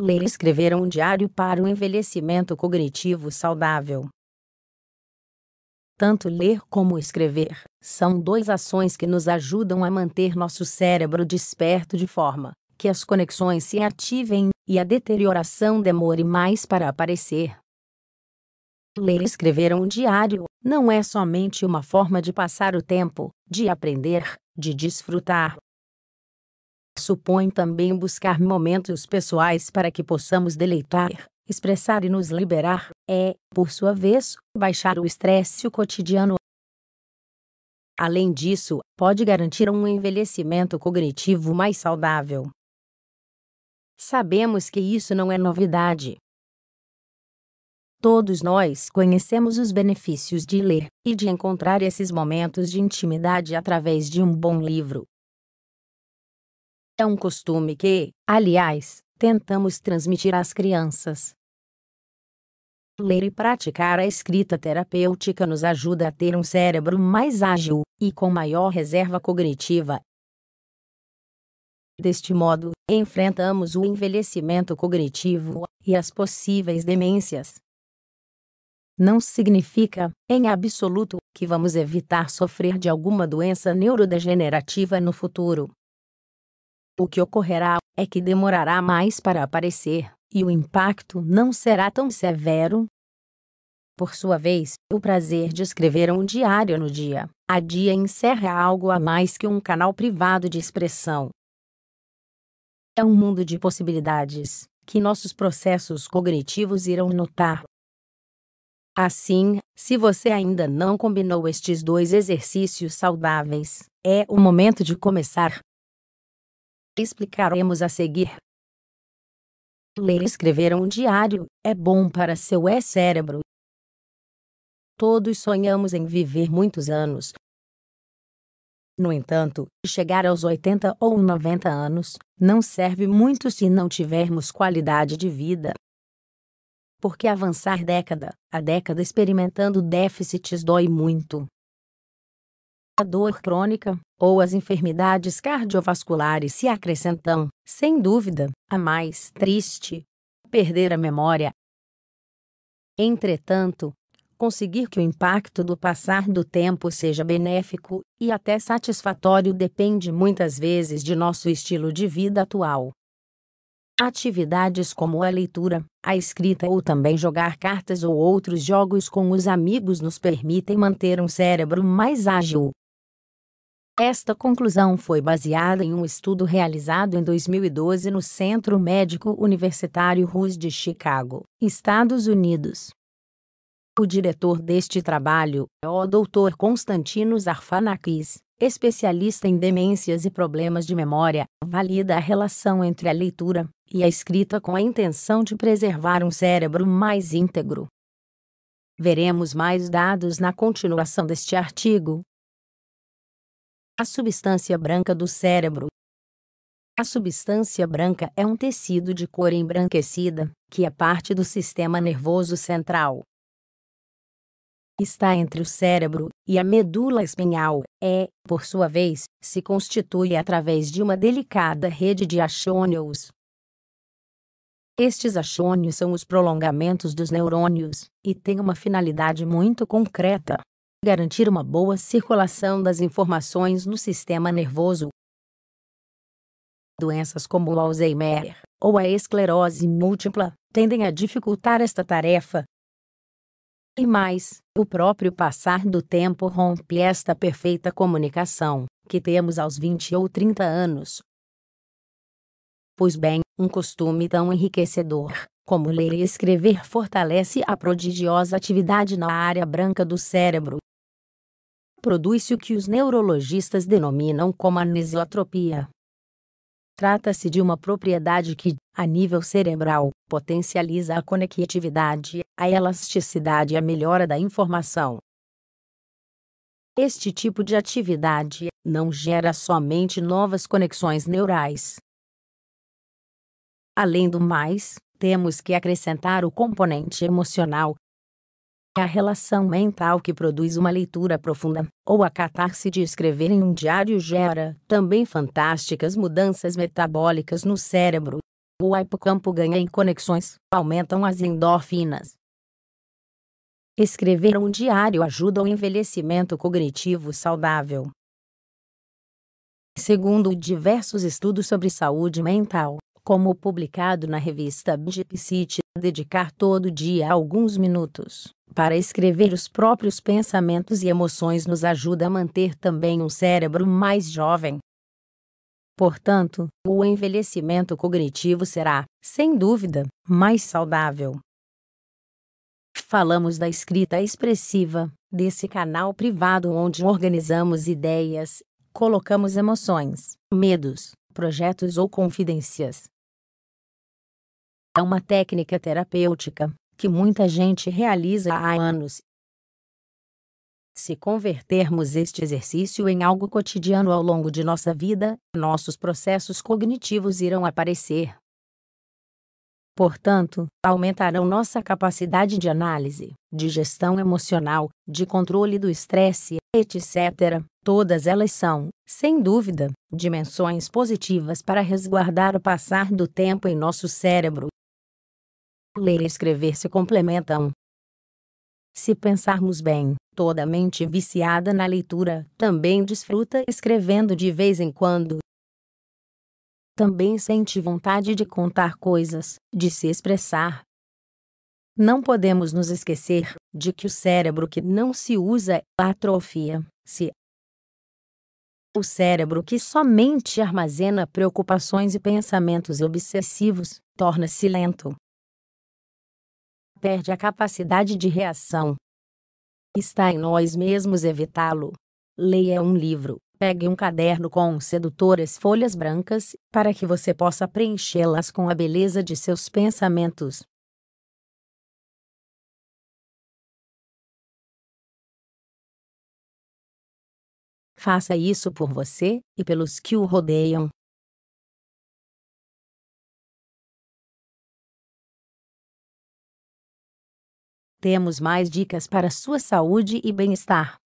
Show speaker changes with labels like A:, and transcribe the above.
A: Ler e escrever é um diário para o envelhecimento cognitivo saudável. Tanto ler como escrever são duas ações que nos ajudam a manter nosso cérebro desperto de forma que as conexões se ativem e a deterioração demore mais para aparecer. Ler e escrever é um diário não é somente uma forma de passar o tempo, de aprender, de desfrutar, Supõe também buscar momentos pessoais para que possamos deleitar, expressar e nos liberar, é, por sua vez, baixar o estresse cotidiano. Além disso, pode garantir um envelhecimento cognitivo mais saudável. Sabemos que isso não é novidade. Todos nós conhecemos os benefícios de ler e de encontrar esses momentos de intimidade através de um bom livro, é um costume que, aliás, tentamos transmitir às crianças. Ler e praticar a escrita terapêutica nos ajuda a ter um cérebro mais ágil e com maior reserva cognitiva. Deste modo, enfrentamos o envelhecimento cognitivo e as possíveis demências. Não significa, em absoluto, que vamos evitar sofrer de alguma doença neurodegenerativa no futuro, o que ocorrerá é que demorará mais para aparecer, e o impacto não será tão severo. Por sua vez, o prazer de escrever um diário no dia a dia encerra algo a mais que um canal privado de expressão. É um mundo de possibilidades que nossos processos cognitivos irão notar. Assim, se você ainda não combinou estes dois exercícios saudáveis, é o momento de começar. Explicaremos a seguir. Ler e escrever um diário é bom para seu é cérebro. Todos sonhamos em viver muitos anos. No entanto, chegar aos 80 ou 90 anos não serve muito se não tivermos qualidade de vida. Porque avançar década a década experimentando déficits dói muito a dor crônica, ou as enfermidades cardiovasculares se acrescentam, sem dúvida, a mais triste: perder a memória. Entretanto, conseguir que o impacto do passar do tempo seja benéfico e até satisfatório depende muitas vezes de nosso estilo de vida atual. Atividades como a leitura, a escrita ou também jogar cartas ou outros jogos com os amigos nos permitem manter um cérebro mais ágil, esta conclusão foi baseada em um estudo realizado em 2012 no Centro Médico Universitário Rus de Chicago, Estados Unidos. O diretor deste trabalho é o Dr. Constantino Zarfanakis, especialista em demências e problemas de memória, valida a relação entre a leitura e a escrita com a intenção de preservar um cérebro mais íntegro. Veremos mais dados na continuação deste artigo, a substância branca do cérebro. A substância branca é um tecido de cor embranquecida, que é parte do sistema nervoso central. Está entre o cérebro e a medula espinhal, é, por sua vez, se constitui através de uma delicada rede de axônios. Estes axônios são os prolongamentos dos neurônios e têm uma finalidade muito concreta, garantir uma boa circulação das informações no sistema nervoso. Doenças como o Alzheimer ou a esclerose múltipla tendem a dificultar esta tarefa. E mais, o próprio passar do tempo rompe esta perfeita comunicação que temos aos 20 ou 30 anos. Pois bem, um costume tão enriquecedor como ler e escrever fortalece a prodigiosa atividade na área branca do cérebro. Produz-se o que os neurologistas denominam como anisotropia. Trata-se de uma propriedade que, a nível cerebral, potencializa a conectividade, a elasticidade e a melhora da informação. Este tipo de atividade não gera somente novas conexões neurais. Além do mais, temos que acrescentar o componente emocional. A relação mental que produz uma leitura profunda, ou a catarse de escrever em um diário gera também fantásticas mudanças metabólicas no cérebro. O hipocampo ganha em conexões, aumentam as endorfinas. Escrever um diário ajuda ao envelhecimento cognitivo saudável. Segundo diversos estudos sobre saúde mental, como publicado na revista Bjepsite, dedicar todo dia alguns minutos para escrever os próprios pensamentos e emoções nos ajuda a manter também um cérebro mais jovem. Portanto, o envelhecimento cognitivo será, sem dúvida, mais saudável. Falamos da escrita expressiva, desse canal privado onde organizamos ideias, colocamos emoções, medos, projetos ou confidências é uma técnica terapêutica que muita gente realiza há anos. Se convertermos este exercício em algo cotidiano ao longo de nossa vida, nossos processos cognitivos irão aparecer. Portanto, aumentarão nossa capacidade de análise, de gestão emocional, de controle do estresse, etc. Todas elas são, sem dúvida, dimensões positivas para resguardar o passar do tempo em nosso cérebro Ler e escrever se complementam. Se pensarmos bem, toda mente viciada na leitura também desfruta escrevendo de vez em quando. Também sente vontade de contar coisas, de se expressar. Não podemos nos esquecer de que o cérebro que não se usa é atrofia, se o cérebro que somente armazena preocupações e pensamentos obsessivos torna-se lento, perde a capacidade de reação. Está em nós mesmos evitá-lo. Leia um livro, pegue um caderno com sedutoras folhas brancas, para que você possa preenchê-las com a beleza de seus pensamentos. Faça isso por você e pelos que o rodeiam. Temos mais dicas para sua saúde e bem-estar.